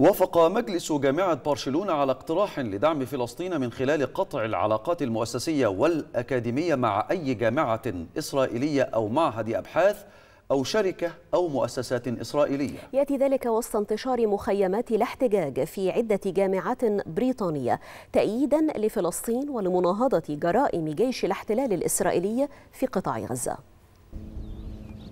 وافق مجلس جامعة برشلونة على اقتراح لدعم فلسطين من خلال قطع العلاقات المؤسسية والأكاديمية مع أي جامعة إسرائيلية أو معهد أبحاث أو شركة أو مؤسسات إسرائيلية يأتي ذلك وسط انتشار مخيمات الاحتجاج في عدة جامعات بريطانية تأييدا لفلسطين ولمناهضة جرائم جيش الاحتلال الإسرائيلي في قطاع غزة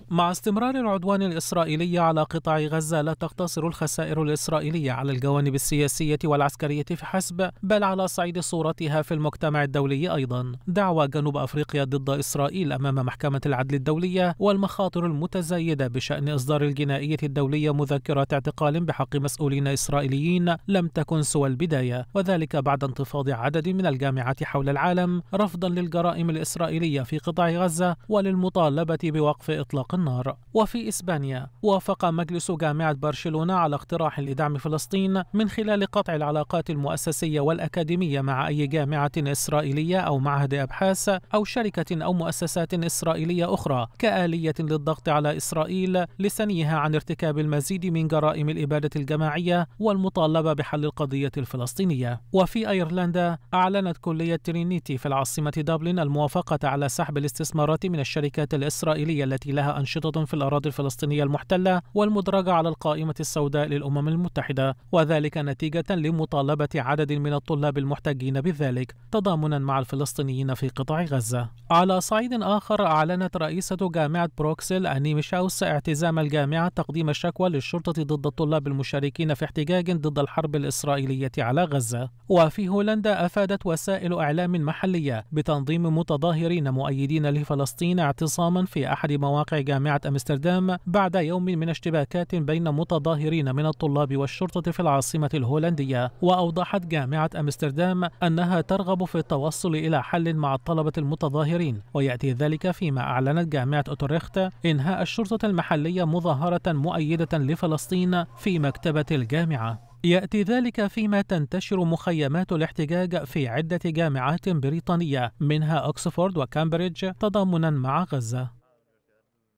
مع استمرار العدوان الإسرائيلي على قطاع غزة لا تقتصر الخسائر الإسرائيلية على الجوانب السياسية والعسكرية فحسب بل على صعيد صورتها في المجتمع الدولي أيضا دعوى جنوب أفريقيا ضد إسرائيل أمام محكمة العدل الدولية والمخاطر المتزايدة بشأن إصدار الجنائية الدولية مذكرة اعتقال بحق مسؤولين إسرائيليين لم تكن سوى البداية وذلك بعد انتفاض عدد من الجامعات حول العالم رفضا للجرائم الإسرائيلية في قطاع غزة وللمطالبة بوقف إطلاق النار وفي إسبانيا وافق مجلس جامعة برشلونة على اقتراح لدعم فلسطين من خلال قطع العلاقات المؤسسية والأكاديمية مع أي جامعة إسرائيلية أو معهد أبحاث أو شركة أو مؤسسات إسرائيلية أخرى كآلية للضغط على إسرائيل لسنيها عن ارتكاب المزيد من جرائم الإبادة الجماعية والمطالبة بحل القضية الفلسطينية وفي أيرلندا أعلنت كلية ترينيتي في العاصمة دبلن الموافقة على سحب الاستثمارات من الشركات الإسرائيلية التي لها أنشطة في الأراضي الفلسطينية المحتلة والمدرجة على القائمة السوداء للأمم المتحدة وذلك نتيجة لمطالبة عدد من الطلاب المحتجين بذلك تضامنا مع الفلسطينيين في قطاع غزة على صعيد آخر أعلنت رئيسة جامعة بروكسل أني مشاوس اعتزام الجامعة تقديم الشكوى للشرطة ضد الطلاب المشاركين في احتجاج ضد الحرب الإسرائيلية على غزة وفي هولندا أفادت وسائل إعلام محلية بتنظيم متظاهرين مؤيدين لفلسطين اعتصاما في أحد مواقع جامعة جامعة أمستردام بعد يوم من اشتباكات بين متظاهرين من الطلاب والشرطة في العاصمة الهولندية وأوضحت جامعة أمستردام أنها ترغب في التوصل إلى حل مع الطلبة المتظاهرين ويأتي ذلك فيما أعلنت جامعة أوتريخت إنهاء الشرطة المحلية مظاهرة مؤيدة لفلسطين في مكتبة الجامعة ياتي ذلك فيما تنتشر مخيمات الاحتجاج في عده جامعات بريطانيه منها أكسفورد وكامبريدج تضامنا مع غزه